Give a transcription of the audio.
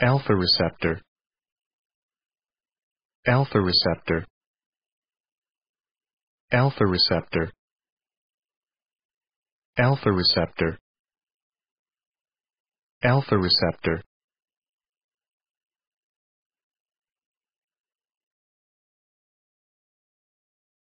alpha receptor alpha receptor alpha receptor alpha receptor alpha receptor